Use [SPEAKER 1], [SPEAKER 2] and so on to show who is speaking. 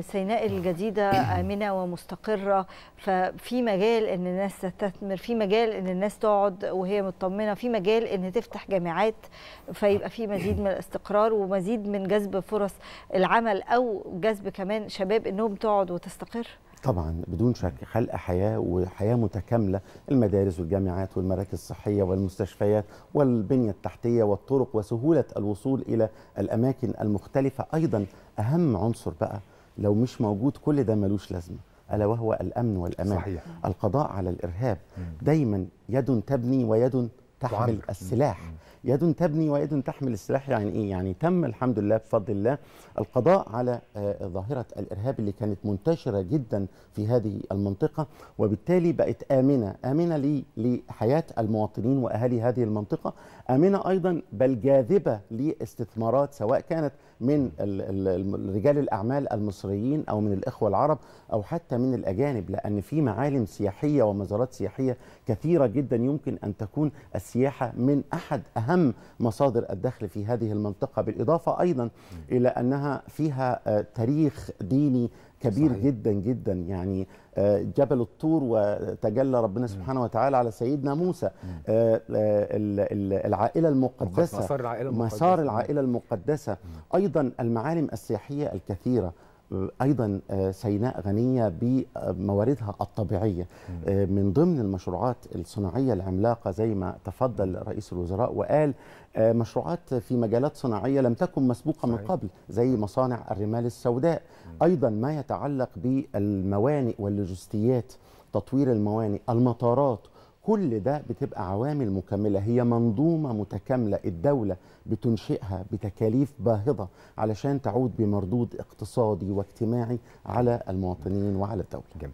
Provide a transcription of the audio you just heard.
[SPEAKER 1] سيناء الجديدة آمنة ومستقرة ففي مجال أن الناس تستثمر في مجال أن الناس تقعد وهي مطمنة في مجال أن تفتح جامعات فيبقى في مزيد من الاستقرار ومزيد من جذب فرص العمل أو جذب كمان شباب أنهم تقعد وتستقر
[SPEAKER 2] طبعا بدون شك خلق حياه وحياه متكامله المدارس والجامعات والمراكز الصحيه والمستشفيات والبنيه التحتيه والطرق وسهوله الوصول الى الاماكن المختلفه ايضا اهم عنصر بقى لو مش موجود كل ده ملوش لازمه الا وهو الامن والامان صحيح. القضاء على الارهاب دايما يد تبني ويد تحمل وعنده. السلاح يد تبني ويد تحمل السلاح يعني ايه يعني تم الحمد لله بفضل الله القضاء على آه، ظاهره الارهاب اللي كانت منتشره جدا في هذه المنطقه وبالتالي بقت امنه امنه لحياه المواطنين واهالي هذه المنطقه امنه ايضا بل جاذبه لاستثمارات سواء كانت من رجال الاعمال المصريين او من الاخوه العرب او حتى من الاجانب لان في معالم سياحيه ومزارات سياحيه كثيره جدا يمكن ان تكون السياحية السياحة من أحد أهم مصادر الدخل في هذه المنطقة بالإضافة أيضا إلى أنها فيها آه، تاريخ ديني كبير صحيح. جدا جدا يعني آه، جبل الطور وتجلى ربنا سبحانه وتعالى على سيدنا موسى آه، العائلة المقدسة مسار العائلة المقدسة, مسار العائلة المقدسة. أيضا المعالم السياحية الكثيرة ايضا آه، سيناء غنيه بمواردها الطبيعيه آه، من ضمن المشروعات الصناعيه العملاقه زي ما تفضل رئيس الوزراء وقال آه، مشروعات في مجالات صناعيه لم تكن مسبوقه من قبل زي مصانع الرمال السوداء ايضا ما يتعلق بالموانئ واللوجستيات تطوير الموانئ المطارات كل ده بتبقى عوامل مكمله هي منظومه متكامله الدوله بتنشئها بتكاليف باهظه علشان تعود بمردود اقتصادي واجتماعي على المواطنين وعلى الدوله